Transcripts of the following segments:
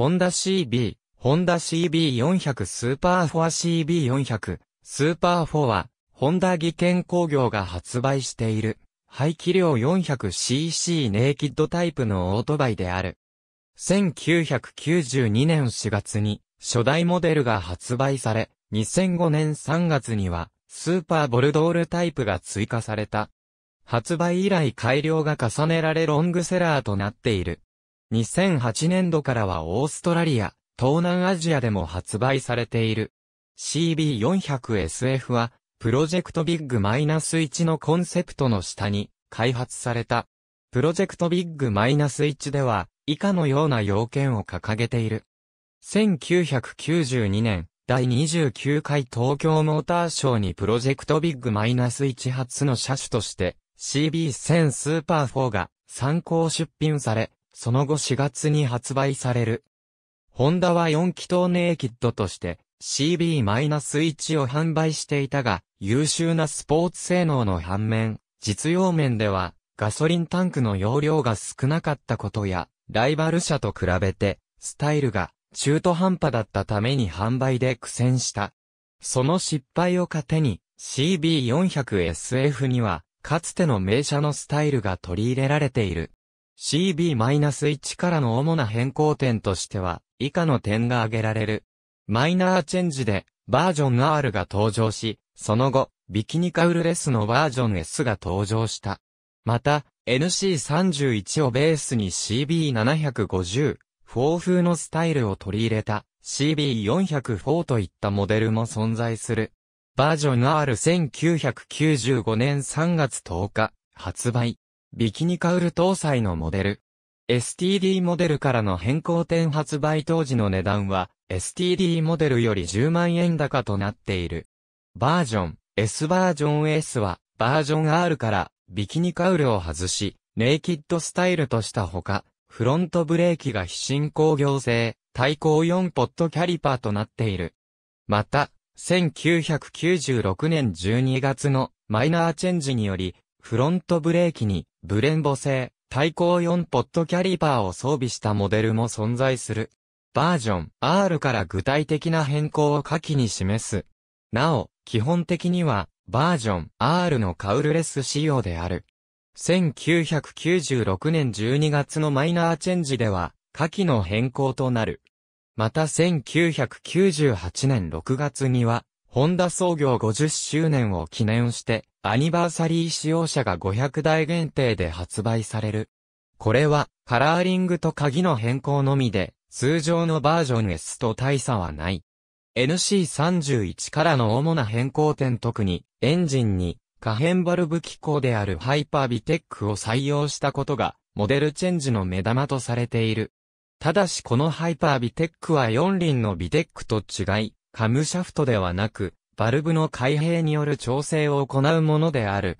ホンダ CB、ホンダ CB400 スーパーフォア CB400、スーパーフォア、ホンダ技研工業が発売している、排気量 400cc ネイキッドタイプのオートバイである。1992年4月に、初代モデルが発売され、2005年3月には、スーパーボルドールタイプが追加された。発売以来改良が重ねられロングセラーとなっている。2008年度からはオーストラリア、東南アジアでも発売されている。CB400SF は、プロジェクトビッグ -1 のコンセプトの下に開発された。プロジェクトビッグ -1 では、以下のような要件を掲げている。1992年、第29回東京モーターショーにプロジェクトビッグ -1 初の車種として CB1000 スーパー4が参考出品され、その後4月に発売される。ホンダは4気筒ネイキッドとして CB-1 を販売していたが、優秀なスポーツ性能の反面、実用面ではガソリンタンクの容量が少なかったことや、ライバル車と比べて、スタイルが中途半端だったために販売で苦戦した。その失敗を糧に CB400SF には、かつての名車のスタイルが取り入れられている。CB-1 からの主な変更点としては、以下の点が挙げられる。マイナーチェンジで、バージョン R が登場し、その後、ビキニカウルレスのバージョン S が登場した。また、NC31 をベースに CB750、4風のスタイルを取り入れた CB404 といったモデルも存在する。バージョン R1995 年3月10日、発売。ビキニカウル搭載のモデル。STD モデルからの変更点発売当時の値段は STD モデルより10万円高となっている。バージョン S バージョン S はバージョン R からビキニカウルを外しネイキッドスタイルとしたほかフロントブレーキが非進行行性対向4ポットキャリパーとなっている。また1996年12月のマイナーチェンジによりフロントブレーキにブレンボ製、対抗4ポットキャリパーを装備したモデルも存在する。バージョン R から具体的な変更を下記に示す。なお、基本的には、バージョン R のカウルレス仕様である。1996年12月のマイナーチェンジでは、下記の変更となる。また1998年6月には、ホンダ創業50周年を記念して、アニバーサリー使用者が500台限定で発売される。これは、カラーリングと鍵の変更のみで、通常のバージョン S と大差はない。NC31 からの主な変更点特に、エンジンに、可変バルブ機構であるハイパービテックを採用したことが、モデルチェンジの目玉とされている。ただしこのハイパービテックは4輪のビテックと違い、カムシャフトではなく、バルブの開閉による調整を行うものである。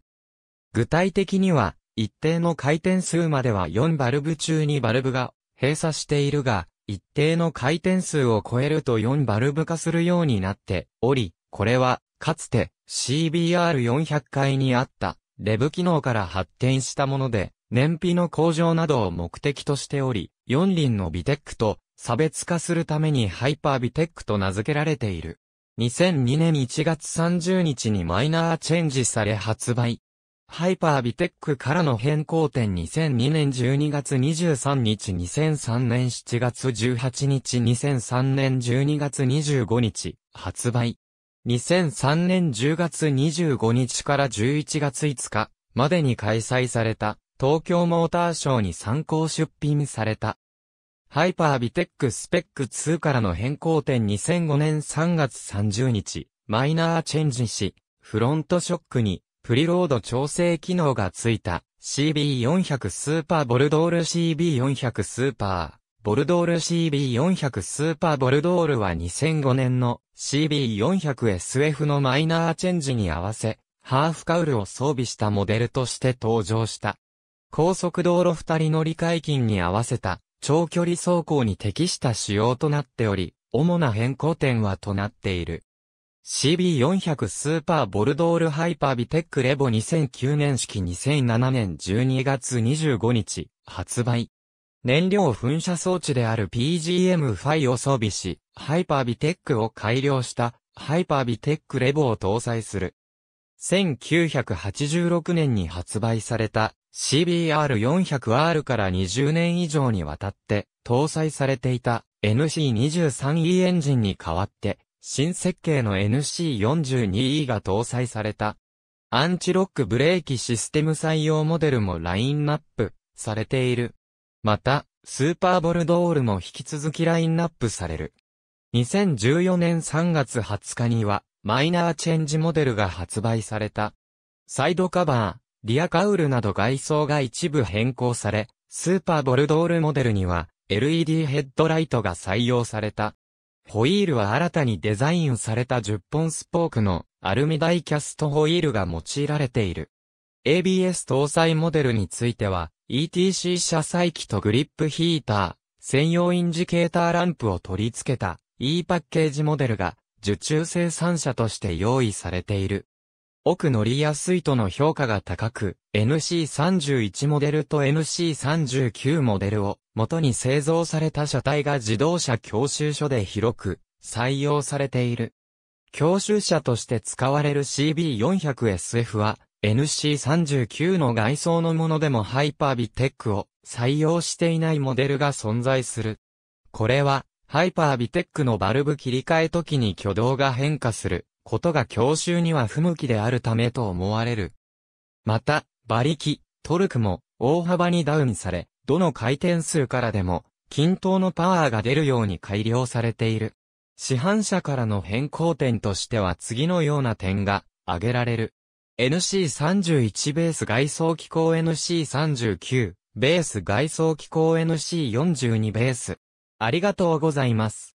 具体的には、一定の回転数までは4バルブ中にバルブが閉鎖しているが、一定の回転数を超えると4バルブ化するようになっており、これは、かつて CBR400 回にあったレブ機能から発展したもので、燃費の向上などを目的としており、4輪のビテックと差別化するためにハイパービテックと名付けられている。2002年1月30日にマイナーチェンジされ発売。ハイパービテックからの変更点2002年12月23日2003年7月18日2003年12月25日発売。2003年10月25日から11月5日までに開催された東京モーターショーに参考出品された。ハイパービテックスペック2からの変更点2005年3月30日、マイナーチェンジし、フロントショックにプリロード調整機能がついた CB400 スーパーボルドール CB400 スーパー。ボルドール CB400 スーパーボルドールは2005年の CB400SF のマイナーチェンジに合わせ、ハーフカウルを装備したモデルとして登場した。高速道路二人乗り解禁に合わせた長距離走行に適した仕様となっており、主な変更点はとなっている。CB400 スーパーボルドールハイパービテックレボ2009年式2007年12月25日発売。燃料噴射装置である PGM5 を装備し、ハイパービテックを改良したハイパービテックレボを搭載する。1986年に発売された CBR400R から20年以上にわたって搭載されていた NC23E エンジンに代わって、新設計の NC42E が搭載された。アンチロックブレーキシステム採用モデルもラインナップされている。また、スーパーボルドールも引き続きラインナップされる。2014年3月20日には、マイナーチェンジモデルが発売された。サイドカバー、リアカウルなど外装が一部変更され、スーパーボルドールモデルには LED ヘッドライトが採用された。ホイールは新たにデザインされた10本スポークのアルミダイキャストホイールが用いられている。ABS 搭載モデルについては、ETC 車載機とグリップヒーター、専用インジケーターランプを取り付けた E パッケージモデルが受注生産者として用意されている。奥乗りやすいとの評価が高く、NC31 モデルと NC39 モデルを元に製造された車体が自動車教習所で広く採用されている。教習車として使われる CB400SF は NC39 の外装のものでもハイパービテックを採用していないモデルが存在する。これはハイパービテックのバルブ切り替え時に挙動が変化することが教習には不向きであるためと思われる。また、馬力、トルクも大幅にダウンされ、どの回転数からでも均等のパワーが出るように改良されている。市販車からの変更点としては次のような点が挙げられる。NC31 ベース外装機構 NC39 ベース外装機構 NC42 ベース。ありがとうございます。